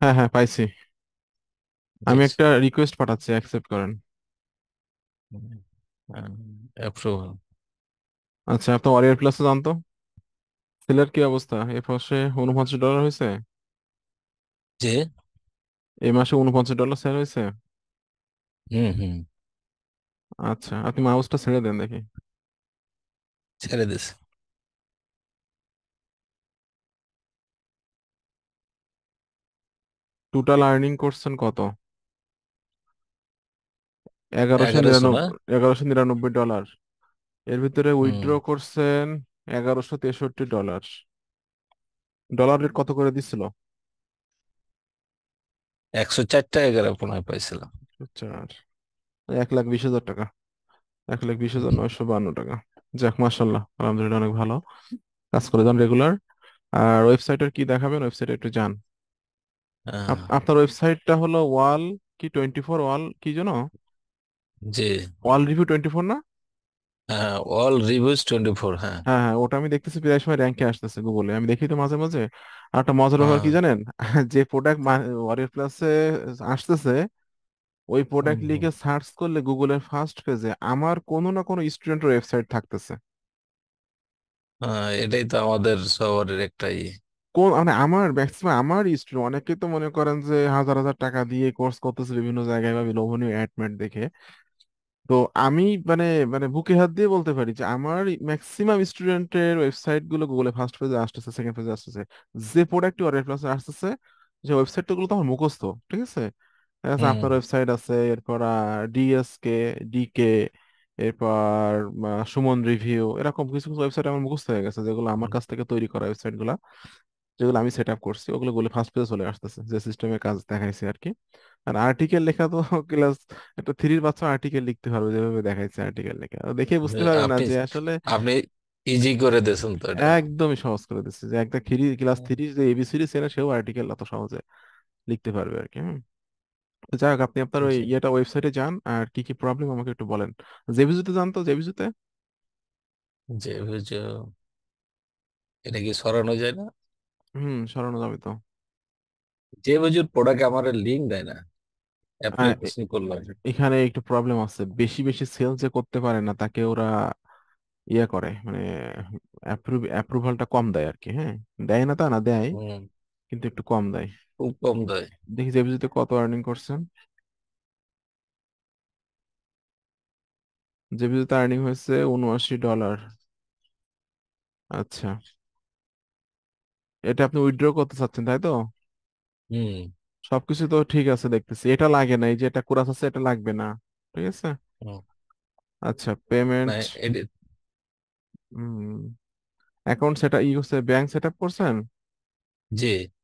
হ্যাঁ, হ্যাঁ পাইছি। আমি একটা রিকোয়েস্ট পাঠাচ্ছি অ্যাকসেপ্ট করেন। অ্যাপ্রুভাল আচ্ছা আপনি ওয়ারিয়ার প্লাসে যান তো। সেলের কি অবস্থা? এ মাসে উনপঞ্চাশ ডলার হয়েছে? যে এই মাসে উনপঞ্চাশ ডলার সেল হয়েছে? হুম হুম আচ্ছা আপনি মাউসটা ছেড়ে দেন দেখি ছেড়ে দিস টোটাল আর্নিং করছেন কত এগারোশো নিরানব্বই এগারোশো নিরানব্বই ডলার এর ভিতরে উইথড্র করছেন এগারোশো তেষট্টি ডলার ডলার রেট কত করে দিছিল একশো চারটা এগারো পনেরো পাইছিলাম এক লাখ বিশ হাজার টাকা এক লাখ বিশ হাজার নয়শো বান্ন টাকা যাক মাসাল্লাহ আলহামদুলিল্লাহ অনেক ভালো কাজ করে যান রেগুলার আর ওয়েবসাইটের কি দেখাবেন ওয়েবসাইটে একটু যান আপনার ওয়েবসাইটটা হলো ওয়াল কি টোয়েন্টি ফোর ওয়াল কি জানো G wall review twenty four না হ্যাঁ অল রিভিউজ টোয়েন্টি ফোর হ্যাঁ হ্যাঁ হ্যাঁ ওটা আমি দেখতেছি প্রায় সময় র্যাঙ্কে আসতেছে গুগলে আমি দেখি তো মাঝে মাঝে আর একটা মজার ব্যাপার কি হ্যাঁ। জানেন যে প্রোডাক্ট ওয়ারিয়ার প্লাসে আসতেছে ওই প্রোডাক্ট লিখে সার্চ করলে গুগলের ফার্স্ট পেজে আমার কোনো না কোনো স্টুডেন্টের ওয়েবসাইট থাকতেছে হ্যাঁ এটাই তো আমাদের সবারই একটাই ইয়ে। কোন মানে আমার ম্যাক্সিমাম আমার স্টুডেন্ট অনেকে তো মনে করেন যে হাজার হাজার টাকা দিয়ে কোর্স করতেছে বিভিন্ন জায়গায় বা লোভনীয় অ্যাডমেন্ট দেখে তো আমি মানে মানে বুকে হাত দিয়ে বলতে পারি যে আমার ম্যাক্সিমাম স্টুডেন্টের ওয়েবসাইট গুলো গুগলে ফার্স্ট পেজে আসতেছে সেকেন্ড ফেজে আসতেছে যে প্রোডাক্ট ওয়ারেড প্লাসে আসতেছে যে ওয়েবসাইট গুলো তো আমার মুখস্থ ঠিক আছে আপনার ওয়েবসাইট আছে এরপর ডিএসকে ডিকে এরপর সুমন রিভিউ এরকম কিছু কিছু ওয়েবসাইট আমার মুখস্থ হয়ে গেছে যেগুলো আমার কাছ থেকে তৈরি করা ওয়েবসাইট গুলা যেগুলো আমি সেট আপ করছি ওগুলো গুলো ফার্স্ট পেজে চলে আসতেছে যে সিস্টেমের কাজ দেখাইছে আর কি আর আর্টিকেল লেখা তো ক্লাস একটা থ্রির বাচ্চা আর্টিকেল লিখতে পারবে যেভাবে দেখাইছে আর্টিকেল লেখা দেখে বুঝতে পারবে না যে আসলে আপনি ইজি করে দিয়েছেন তো একদমই সহজ করে দিচ্ছে যে একটা থ্রি ক্লাস থ্রি যে এবিসিডি সেনা সেও আর্টিকেল অত সহজে লিখতে পারবে আর কি যাই হোক আপনি আপনার ওই আচ্ছা। ইয়েটা ওয়েবসাইটে যান আর কি কি প্রবলেম আমাকে একটু বলেন জেভিজুতে যান তো জেভিজুতে জেভিজু এটা কি সরানো যায় না হুম, সরানো যাবে তো। যে মজুর প্রোডাক্ট আমার লিঙ্ক দেয় না। অ্যাপ্লাই করছি করলাম। এখানে একটু প্রবলেম আছে। বেশি বেশি সেল যে করতে পারে না তাকে ওরা ইয়ে করে মানে অ্যাপ্রুভ অ্যাপ্রুভালটা কম দেয় আর কি হ্যাঁ দেয় না তা না দেয় হুম, কিন্তু একটু কম দেয় খুব কম দেয়। দেখি জেবিজিতে কত আর্নিং করছেন যে জেবিজিতে আর্নিং হয়েছে উনআশি ডলার আচ্ছা এটা আপনি উইথড্র করতে চাচ্ছেন তাই তো হুম সবকিছু তো ঠিক আছে দেখতেছি এটা লাগে না এই যে এটা কুরাস আছে এটা লাগবে না ঠিক আছে আচ্ছা পেমেন্ট মানে হুম অ্যাকাউন্ট সেটা ই হচ্ছে ব্যাংক সেট আপ করছেন জি